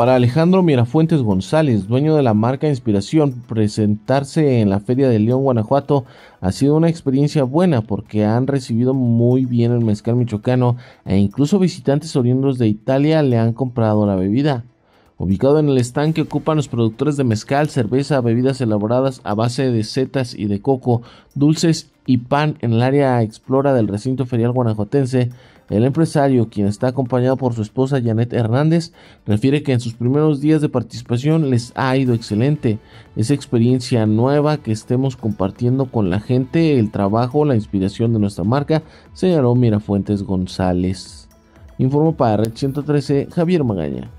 Para Alejandro Mirafuentes González, dueño de la marca Inspiración, presentarse en la Feria de León, Guanajuato, ha sido una experiencia buena porque han recibido muy bien el mezcal michoacano e incluso visitantes oriundos de Italia le han comprado la bebida. Ubicado en el stand que ocupan los productores de mezcal, cerveza, bebidas elaboradas a base de setas y de coco, dulces y pan en el área explora del recinto ferial guanajuatense, el empresario, quien está acompañado por su esposa Janet Hernández, refiere que en sus primeros días de participación les ha ido excelente. Esa experiencia nueva que estemos compartiendo con la gente, el trabajo, la inspiración de nuestra marca, señaló Mirafuentes González. Informo para Red 113 Javier Magaña.